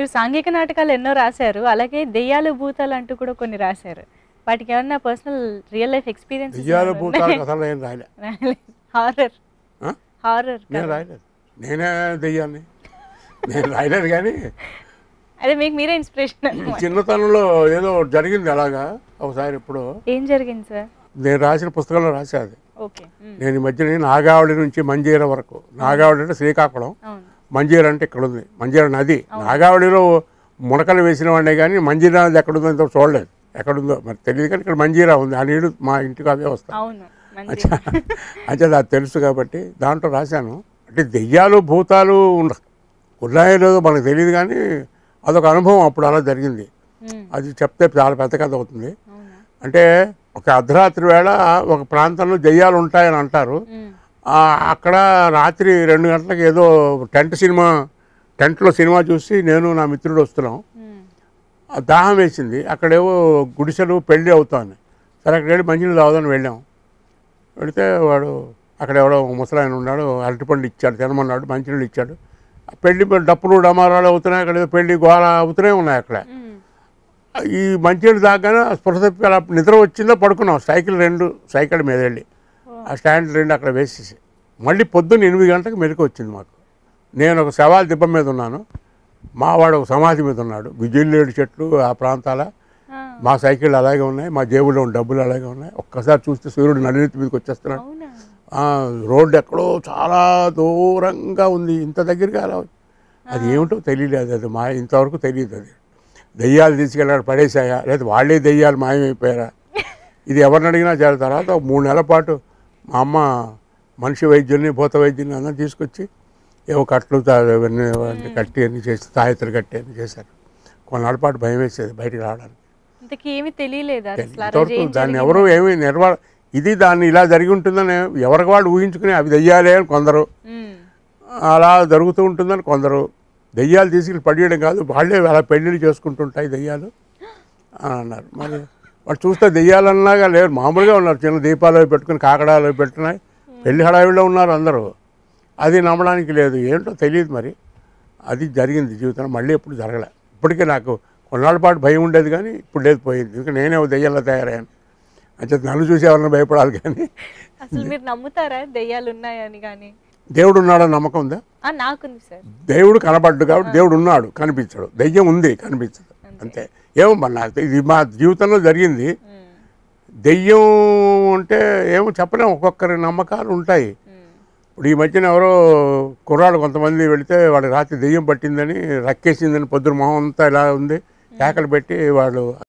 మీరు సాంఘిక నాటకాలు ఎన్నో రాశారు అలాగే దెయ్యాలు భూతాలు అంటూ కూడా కొన్ని రాశారు వాటికి ఏమన్నా పర్సనల్ రియల్ లైఫ్ ఎక్స్పీరియన్స్ దెయ్యాలు భూతాలు కథలు ఏం రాయలేదు హారర్ హారర్ నేను రాయలేదు నేనే దెయ్యాన్ని నేను రాయలేదు కానీ అదే మీకు మీరే ఇన్స్పిరేషన్ చిన్నతనంలో ఏదో జరిగింది అలాగా ఒకసారి ఇప్పుడు ఏం జరిగింది సార్ నేను రాసిన పుస్తకంలో రాసేది నేను ఈ మధ్య నాగావళి నుంచి మంజీర వరకు నాగావళి అంటే శ్రీకాకుళం మంజీర అంటే ఇక్కడ ఉంది మంజీర నది నాగావళిలో మునకలు వేసిన వాడే కానీ మంజీరా నది ఎక్కడ ఉందో చూడలేదు ఎక్కడుందో మరి తెలియదు కానీ ఇక్కడ మంజీరా ఉంది ఆ నీళ్ళు మా ఇంటికి అవే వస్తాయి అంటే అది తెలుసు కాబట్టి దాంట్లో రాశాను అంటే దెయ్యాలు భూతాలు ఉన్నాయో లేదో మనకు తెలియదు కానీ అదొక అనుభవం అప్పుడు అలా జరిగింది అది చెప్తే చాలా పెద్ద కథ అవుతుంది అంటే ఒక అర్ధరాత్రి వేళ ఒక ప్రాంతంలో దెయ్యాలు ఉంటాయని అంటారు అక్కడ రాత్రి రెండు గంటలకు ఏదో టెంట్ సినిమా టెంట్లో సినిమా చూసి నేను నా మిత్రుడు వస్తున్నాం దాహం వేసింది అక్కడేవో గుడిసెలు పెళ్ళి అవుతాను సరే అక్కడ వెళ్ళి మంచినీళ్ళు తాగుదని వెళ్ళాం వెళితే వాడు అక్కడ ఎవడో ముసలాయన ఉన్నాడు అరటిపండు ఇచ్చాడు తినమన్నాడు మంచినీళ్ళు ఇచ్చాడు పెళ్లి డప్పులు డమారాలు అవుతున్నాయి అక్కడ ఏదో పెళ్లి గోళ అవుతూనే ఉన్నాయి అక్కడ ఈ మంచినీళ్ళు తాగానే స్పృశ నిద్ర వచ్చిందో పడుకున్నాం సైకిల్ రెండు సైకిల్ మీద వెళ్ళి ఆ స్టాండ్ రెండు అక్కడ వేసేసి మళ్ళీ పొద్దున్న ఎనిమిది గంటలకు మెరుగు వచ్చింది మాకు నేను ఒక సవాల్ దిబ్బ మీద ఉన్నాను మావాడు ఒక సమాధి మీద ఉన్నాడు గుజ్జిల్లేడు చెట్లు ఆ ప్రాంతాల మా సైకిళ్ళు అలాగే ఉన్నాయి మా జేబులో ఉన్న డబ్బులు అలాగే ఉన్నాయి ఒక్కసారి చూస్తే సూర్యుడు నడినెత్తి మీదకి వచ్చేస్తున్నాడు రోడ్డు ఎక్కడో చాలా దూరంగా ఉంది ఇంత దగ్గరగా అలా అది ఏమిటో తెలియలేదు అది మా ఇంతవరకు తెలియదు అది దయ్యాలు తీసుకెళ్ళారు పడేసాయా లేదా వాళ్ళే దయ్యాలు మాయమైపోయారా ఇది ఎవరిని అడిగినా చాలా తర్వాత మూడు నెలల పాటు మా అమ్మ మనిషి వైద్యుల్ని భూత వైద్యుల్ని అన్న తీసుకొచ్చి ఏవో కట్లు అవన్నీ కట్టి అన్ని చేసి తాయెత్తులు కట్టి అన్ని చేశారు కొన్నాళ్ళ పాటు భయం వేసేది బయటకు రావడానికి దాన్ని ఎవరు ఏమి నిర్వా ఇది దాన్ని ఇలా జరిగి ఉంటుందని ఎవరికి వాళ్ళు ఊహించుకుని అవి దెయ్యాలే అని కొందరు అలా జరుగుతూ ఉంటుందని కొందరు దెయ్యాలు తీసుకెళ్ళి పడియడం కాదు వాళ్ళే అలా పెళ్ళిళ్ళు చేసుకుంటుంటాయి దెయ్యాలు అని అన్నారు మరి వాళ్ళు చూస్తే దెయ్యాలన్నాగా లేరు మామూలుగా ఉన్నారు చిన్న దీపాలు పెట్టుకుని కాకడాలు పెట్టుకున్నాయి పెళ్లి హడావిలో ఉన్నారు అందరూ అది నమ్మడానికి లేదు ఏంటో తెలియదు మరి అది జరిగింది జీవితంలో మళ్ళీ ఎప్పుడు జరగలే ఇప్పటికే నాకు కొన్నాళ్ళ పాటు భయం ఉండేది కానీ ఇప్పుడు లేదు పోయింది ఇంకా నేనే దెయ్యంలో తయారయ్యాను అంటే నన్ను చూసి ఎవరిని భయపడాలి కానీ అసలు మీరు నమ్ముతారా దెయ్యాలు ఉన్నాయని కానీ దేవుడు ఉన్నాడని నమ్మకం ఉందా నాకు దేవుడు కనబడ్డు కాబట్టి దేవుడు ఉన్నాడు కనిపించడు దెయ్యం ఉంది కనిపించదు అంతే ఏమో మరి నాకు ఇది మా జీవితంలో జరిగింది దెయ్యం అంటే ఏమో చెప్పలేము ఒక్కొక్కరి నమ్మకాలు ఉంటాయి ఇప్పుడు ఈ మధ్యన ఎవరో కుర్రాడు కొంతమంది వెళితే వాడు రాత్రి దెయ్యం పట్టిందని రక్కేసిందని పొద్దున మొహం అంతా ఇలా ఉంది కేకలు పెట్టి వాళ్ళు